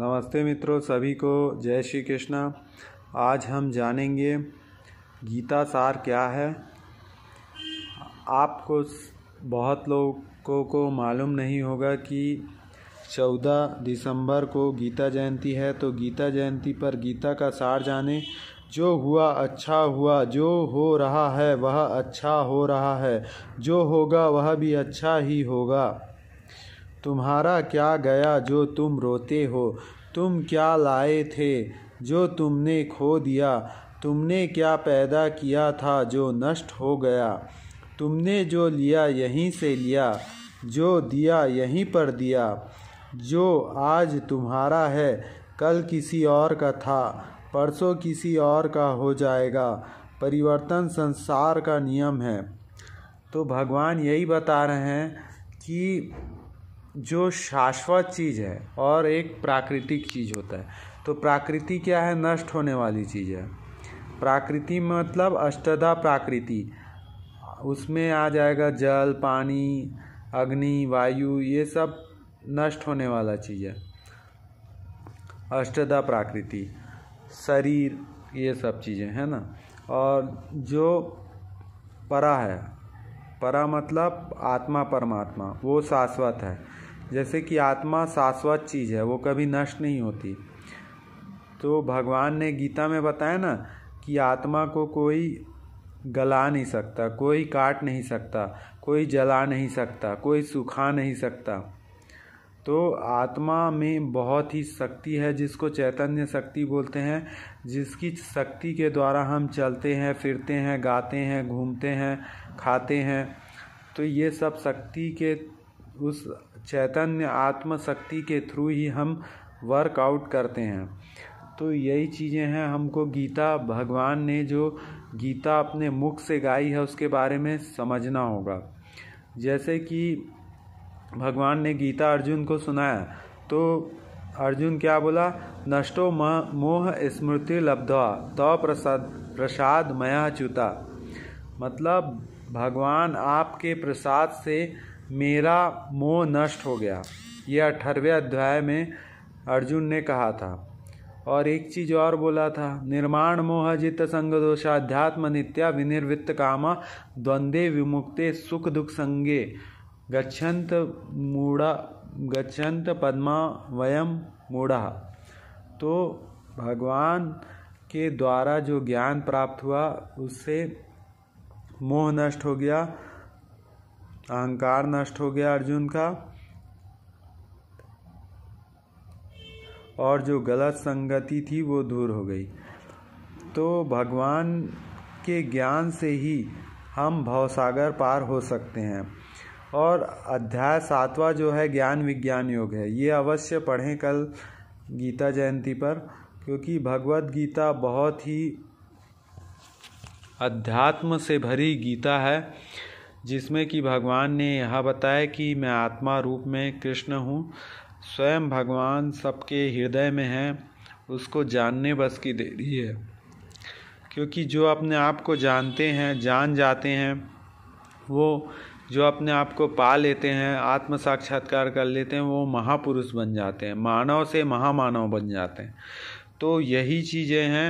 नमस्ते मित्रों सभी को जय श्री कृष्णा आज हम जानेंगे गीता सार क्या है आपको बहुत लोगों को मालूम नहीं होगा कि 14 दिसंबर को गीता जयंती है तो गीता जयंती पर गीता का सार जाने जो हुआ अच्छा हुआ जो हो रहा है वह अच्छा हो रहा है जो होगा वह भी अच्छा ही होगा तुम्हारा क्या गया जो तुम रोते हो तुम क्या लाए थे जो तुमने खो दिया तुमने क्या पैदा किया था जो नष्ट हो गया तुमने जो लिया यहीं से लिया जो दिया यहीं पर दिया जो आज तुम्हारा है कल किसी और का था परसों किसी और का हो जाएगा परिवर्तन संसार का नियम है तो भगवान यही बता रहे हैं कि जो शाश्वत चीज़ है और एक प्राकृतिक चीज़ होता है तो प्राकृति क्या है नष्ट होने वाली चीज़ है प्राकृति मतलब अष्टदा प्राकृति उसमें आ जाएगा जल पानी अग्नि वायु ये सब नष्ट होने वाला चीज़ है अष्टदा प्राकृति शरीर ये सब चीज़ें है ना और जो परा है परा मतलब आत्मा परमात्मा वो शाश्वत है जैसे कि आत्मा शाश्वत चीज़ है वो कभी नष्ट नहीं होती तो भगवान ने गीता में बताया ना कि आत्मा को कोई गला नहीं सकता कोई काट नहीं सकता कोई जला नहीं सकता कोई सुखा नहीं सकता तो आत्मा में बहुत ही शक्ति है जिसको चैतन्य शक्ति बोलते हैं जिसकी शक्ति के द्वारा हम चलते हैं फिरते हैं गाते हैं घूमते हैं खाते हैं तो ये सब शक्ति के उस चैतन्य आत्मशक्ति के थ्रू ही हम वर्कआउट करते हैं तो यही चीज़ें हैं हमको गीता भगवान ने जो गीता अपने मुख से गाई है उसके बारे में समझना होगा जैसे कि भगवान ने गीता अर्जुन को सुनाया तो अर्जुन क्या बोला नष्टो मोह स्मृति लब्धवा तो प्रसाद प्रसाद मया च्युता मतलब भगवान आपके प्रसाद से मेरा मोह नष्ट हो गया यह अठारहवें अध्याय में अर्जुन ने कहा था और एक चीज और बोला था निर्माण मोह जित संग दोषाध्यात्म नित्या विनिर्वृत्त कामा द्वंद्वे विमुक्ते सुख दुख संगे गच्छन्त मूढ़ा गच्छन्त पद्मा वयम मूढ़ा तो भगवान के द्वारा जो ज्ञान प्राप्त हुआ उससे मोह नष्ट हो गया अहंकार नष्ट हो गया अर्जुन का और जो गलत संगति थी वो दूर हो गई तो भगवान के ज्ञान से ही हम भवसागर पार हो सकते हैं और अध्याय सातवां जो है ज्ञान विज्ञान योग है ये अवश्य पढ़ें कल गीता जयंती पर क्योंकि भगवत गीता बहुत ही अध्यात्म से भरी गीता है जिसमें कि भगवान ने यह बताया कि मैं आत्मा रूप में कृष्ण हूँ स्वयं भगवान सबके हृदय में है उसको जानने बस की देरी है क्योंकि जो अपने आप को जानते हैं जान जाते हैं वो जो अपने आप को पा लेते हैं आत्म साक्षात्कार कर लेते हैं वो महापुरुष बन जाते हैं मानव से महामानव बन जाते हैं तो यही चीज़ें हैं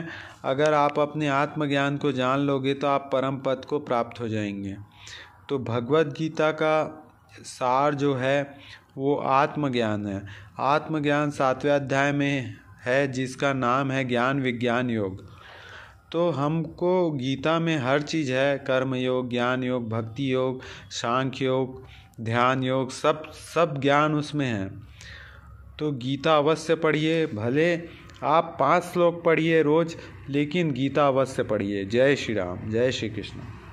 अगर आप अपने आत्मज्ञान को जान लोगे तो आप परम पद को प्राप्त हो जाएंगे तो भगवत गीता का सार जो है वो आत्मज्ञान है आत्मज्ञान सातवें अध्याय में है जिसका नाम है ज्ञान विज्ञान योग तो हमको गीता में हर चीज़ है कर्म योग ज्ञान योग भक्ति योग सांख्य योग ध्यान योग सब सब ज्ञान उसमें है तो गीता अवश्य पढ़िए भले आप पांच श्लोक पढ़िए रोज लेकिन गीता अवश्य पढ़िए जय श्री राम जय श्री कृष्ण